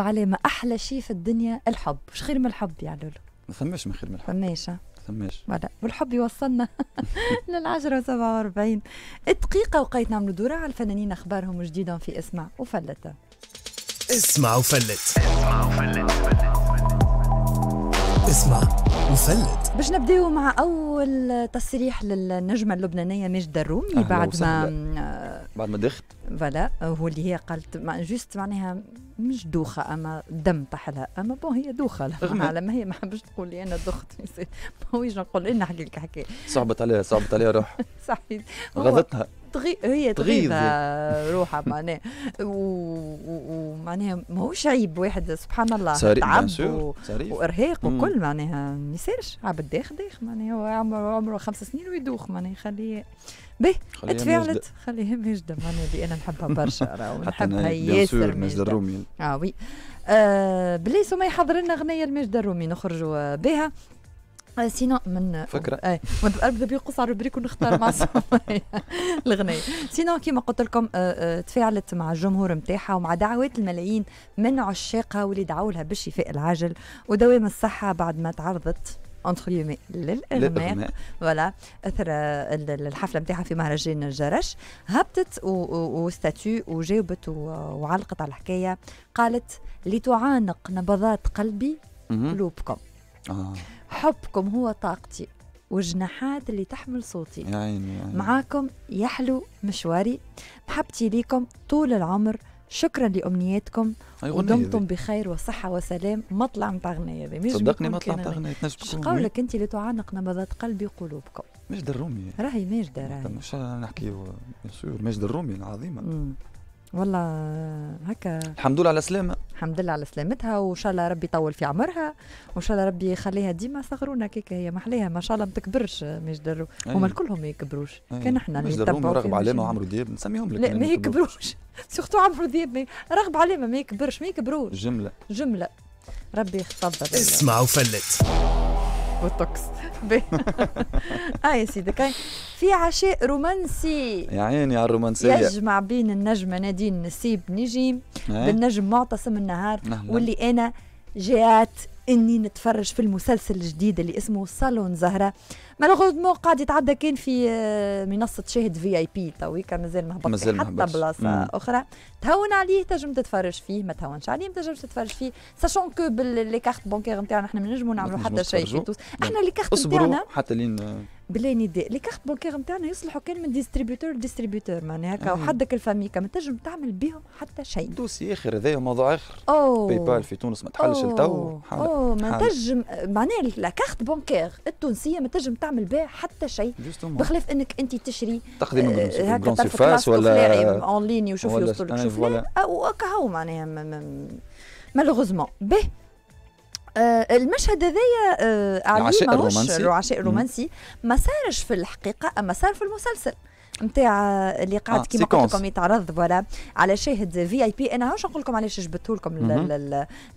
عليه ما احلى شيء في الدنيا الحب وش خير من الحب يا يعني لولو ما ثماش من خير من الحب فماش ثماش ولا والحب يوصلنا للعشرة وسبعة واربعين دقيقة وقيت نعملوا دورة على الفنانين أخبارهم جديدة في اسمع وفلت اسمع وفلت اسمع وفلت اسمع وفلت باش نبداو مع اول تصريح للنجمه اللبنانيه ماجدة الرومي بعد ما بعد ما دخت فوالا هو اللي هي قالت ما جوست معناها مش دوخه اما دم طحلها اما بون هي دوخه على ما هي ما حبش تقول لي انا دخت ماهوش نقول لنا نحكي لك حكايه صعبت عليها صعبت عليها روح صحيح غضتها تغي... هي تغيظ روحها معناها ومعناها و... ماهوش عيب واحد سبحان الله تعب و... وارهاق وكل معناها ما يصيرش عبد داخل داخل معناها عمره عمره خمس سنين ويدوخ معناها خليه باهي تفاعلت خليهم يجدم معناها اللي انا نحبها برشا ونحبها ياسر مجد الرومي اه وي آه بلي سما يحضر لنا غنيه لمجد الرومي نخرجوا بها آه، سينو من فكره اي آه، ونبدا بيقص على البريك ونختار مع الغنيه سينو كيما قلت لكم آه، تفاعلت مع الجمهور نتاعها ومع دعوات الملايين من عشاقها واللي دعوا لها بالشفاء العاجل ودوام الصحه بعد ما تعرضت اونتر يومي للاغماق فوالا اثر الحفله نتاعها في مهرجان الجرش هبطت وستاتو وجاوبت وعلقت على الحكايه قالت لتعانق نبضات قلبي قلوبكم آه. حبكم هو طاقتي وجناحات اللي تحمل صوتي يا عيني يا عيني. معاكم يحلو مشواري محبتي ليكم طول العمر شكرا لامنياتكم ودمتم أيوة، بخير وصحه وسلام مطلع نتاع غنايه صدقني مطلع نتاع غنايه تنجم قولك انت اللي تعانق نبضات قلبي قلوبكم ماجد الرومي راهي ماجده راهي مش نحكيو بيان سور ماجد الرومي العظيمه والله هكا الحمد لله على سلامة الحمد لله على سلامتها وان شاء الله ربي يطول في عمرها وان شاء الله ربي يخليها ديما صغرونا كيك هي محليها ما شاء الله ما تكبرش مجدر هما الكلهم ما يكبروش أيه. كان احنا اللي نتبعوا رغب علامه وعمرو دياب نسميهم لك لا ما يكبروش سيرتو عمرو دياب رغب علامه ما يكبرش ما يكبروش جمله جمله ربي يحفظها اسمعوا فلت بوتوكس اه يا سيدي كاين في عشاء رومانسي يا عيني على الرومانسيه يجمع بين النجمه نادين نسيب نجيم إيه. بالنجم معتصم النهار نعم، نعم. واللي انا جات اني نتفرج في المسلسل الجديد اللي اسمه صالون زهره مالوغوزمون قاعد يتعدى كان في آه، منصه شاهد في اي بي تويكا مازال ما هبطش حتى بلاصه اخرى تهون عليه تنجم تتفرج فيه ما تهونش عليه ما تنجمش تتفرج فيه ساشون كو باللي كارت بانكير نتاعنا احنا ما نجمو نعملوا حتى شيء في تونس احنا اللي كارت نتاعنا حتى لين بلاي نداء لي كارت بانكير نتاعنا يصلحوا كان من ديستريبيوتور ديستريبيوتور معناها هكا وحدك الفاميكا ما تنجم تعمل بهم حتى شيء دوسي اخر هذايا موضوع اخر باي بال في تونس ما تحلش لتو حاله ما تنجم معناها لا كارت بانكير التونسيه ما تنجم تعمل بها حتى شيء بخلاف انك انت تشري تقديم من آه، سيرفاس ولا اون لين وشوف يوصلك شوف وكهو معناها مالوغوزمون به آه، المشهد هذايا آه، عليه العشاء الرومانسي العشاء الرومانسي ما صارش في الحقيقه اما صار في المسلسل نتاع اللي قاعد كيما قلت لكم يتعرض فوالا على شاهد في اي بي انا عاوش نقول لكم علاش جبته لكم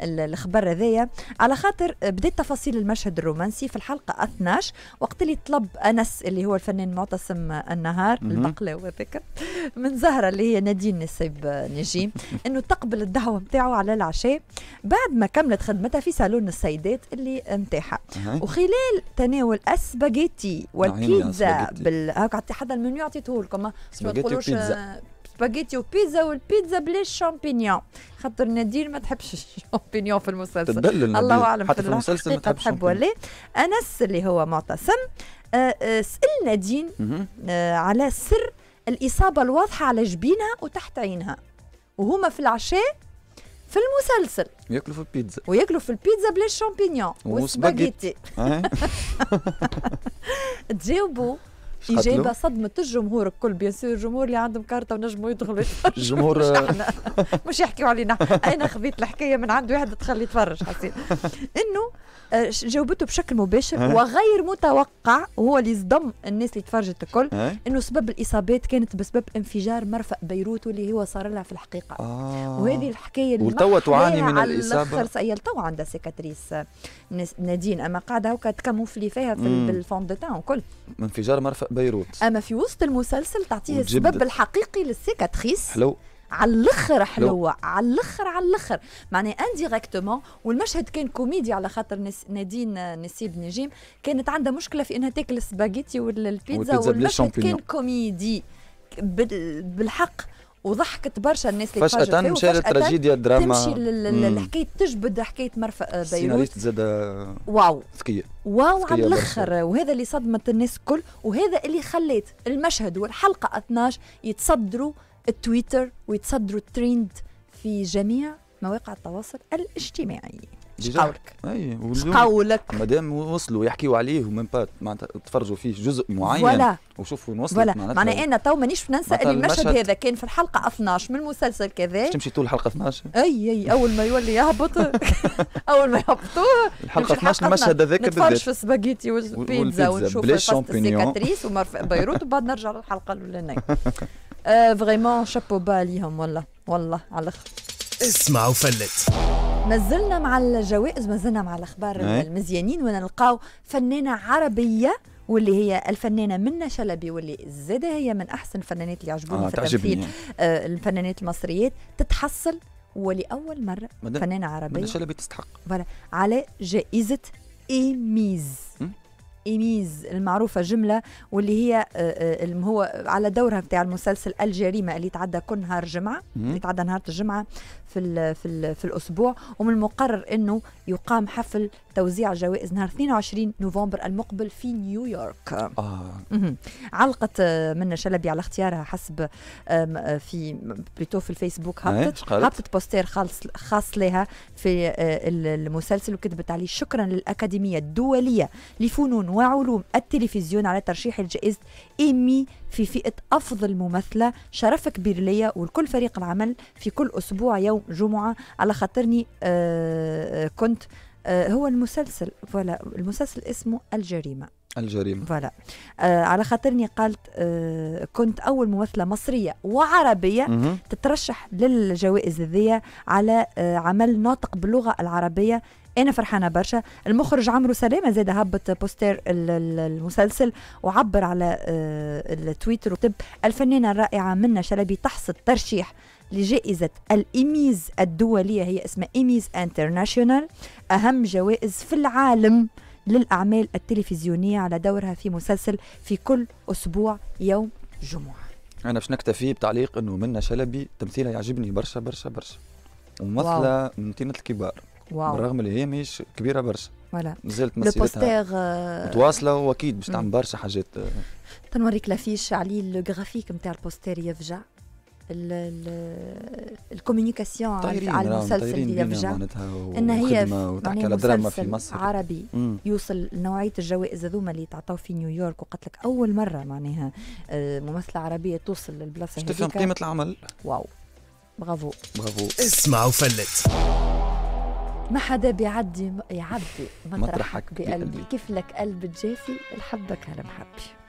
الخبر هذايا على خاطر بدات تفاصيل المشهد الرومانسي في الحلقه 12 وقت اللي طلب انس اللي هو الفنان معتصم النهار البقلاوه هذاك من زهره اللي هي نادين نسيب نجيم انه تقبل الدعوه نتاعو على العشاء بعد ما كملت خدمتها في صالون السيدات اللي نتاعها وخلال تناول السباجيتي والبيتزا بال هكا حتى المنيو عطيته على لكم ما تقولوش آه، سباجيتي وبيتزا والبيتزا بلا شامبينيون خاطر نادير ما تحبش الشامبينيون في المسلسل تدلل الله اعلم حتى في المسلسل ما تحبش تحب ولا انس اللي هو معتصم آه، آه، سال نادين على سر الاصابه الواضحه على جبينها وتحت عينها وهما في العشاء في المسلسل ياكلوا في البيتزا وياكلوا في البيتزا بلا شامبينيون وسباجيتي تجاوبوا اجابه صدمت الجمهور الكل بيان الجمهور اللي عندهم كارته ونجموا يدخلوا الجمهور مش يحكيوا علينا انا خذيت الحكايه من عند واحد تخلي يتفرج حسين انه آه، جاوبته بشكل مباشر أه. وغير متوقع وهو اللي صدم الناس اللي تفرجت الكل أه. انه سبب الاصابات كانت بسبب انفجار مرفأ بيروت واللي هو صار لها في الحقيقه آه. وهذه الحكايه اللي وتوا تعاني من الاصابه سيل تو عندها سيكاتريس نادين اما قاعده هكا تكموفلي فيها في بالفون دو تان وكل انفجار مرفأ بيروت اما في وسط المسلسل تعطيه السبب الحقيقي للسيكاتريس حلو على الاخر حلوه على الاخر على الاخر معناها انديريكتومون والمشهد كان كوميدي على خاطر نادين نسيب نجيم كانت عندها مشكله في انها تاكل السباغيتي ولا البيتزا والمشهد كان كوميدي بالحق وضحكت برشا الناس اللي فجأة اتن مشى التراجيديا تمشي الحكايه تجبد حكايه مرفأ آه، بيروت زاد آه، واو ذكيه واو على الاخر وهذا اللي صدمت الناس الكل وهذا اللي خليت المشهد والحلقه 12 يتصدروا التويتر ويتصدروا الترند في جميع مواقع التواصل الاجتماعي شقاولك اي شقاولك مادام وصلوا يحكيوا عليه ومن با معناتها تفرجوا فيه جزء معين ولا. وشوفوا نوصل ولا معناها انا تو مانيش ننسى ان المشهد هذا كان في الحلقه 12 من المسلسل كذا تمشي طول الحلقه 12 اي اي اول ما يولي يهبط اول ما يهبطوه الحلقه 12 المشهد هذاك بالذات نتفرج في السباغيتي والبيتزا ونشوف السيكاتريس ومرفق بيروت وبعد نرجع للحلقه الاولانيه فريمون شابو با ليهم والله والله على الاخر اسمعوا فلت مازلنا مع الجوائز مازلنا مع الاخبار المزيانين ونلقاو فنانه عربيه واللي هي الفنانه منى شلبي واللي زاده هي من احسن الفنانات اللي عجبوني آه في التمثيل آه الفنانات المصريات تتحصل ولاول مره فنانه عربيه منى شلبي تستحق على جائزه ايميز إيميز المعروفة جملة واللي هي آه، آه، هو على دورها بتاع المسلسل الجريمة اللي تعدى كل نهار جمعة اللي تعدى نهار الجمعة في الـ في, الـ في الأسبوع ومن المقرر أنه يقام حفل توزيع جوائز نهار 22 نوفمبر المقبل في نيويورك آه. علقت آه، منى شلبي على اختيارها حسب في بلوتو في الفيسبوك هبطت إيه، هبطت بوستير خاص خاص لها في المسلسل وكتبت عليه شكرا للأكاديمية الدولية لفنون وعلوم التلفزيون على ترشيح الجائزة إيمي في فئة أفضل ممثلة شرف كبير ليا ولكل فريق العمل في كل أسبوع يوم جمعة على خاطرني آه، آه، كنت آه، هو المسلسل فوالا المسلسل اسمه الجريمه الجريمة فوالا آه على خاطرني قالت آه كنت أول ممثلة مصرية وعربية مه. تترشح للجوائز هذيا على آه عمل ناطق باللغة العربية انا فرحانه برشا المخرج عمرو سلامه زاد هبط بوستير المسلسل وعبر على آه، التويتر وكتب الفنانه الرائعه منى شلبي تحصد ترشيح لجائزة الإيميز الدولية هي اسمها إيميز انترناشونال أهم جوائز في العالم للأعمال التلفزيونية على دورها في مسلسل في كل أسبوع يوم جمعة أنا باش نكتفي بتعليق أنه منا شلبي تمثيلها يعجبني برشا برشا برشا ممثلة من تينة الكبار واو. بالرغم اللي هي مش كبيرة برشا فوالا مازالت مسيرتها آه، متواصلة وأكيد باش تعمل برشا حاجات تنوريك لافيش عليه لو جرافيك نتاع البوستير يفجع الكوميونيكاسيون على المسلسل اللي يرجع ان هي معناها مسلسل في عربي مم. يوصل نوعيه الجوائز هذوما اللي تعطاو في نيويورك وقلت لك اول مره معناها آه، ممثله عربيه توصل للبلاصه هذيك تفهم قيمه العمل واو برافو برافو اسمع وفلت ما حدا بيعدي يعبي مطرحك بقلبي كيف لك قلب جافي الحبك هالمحبي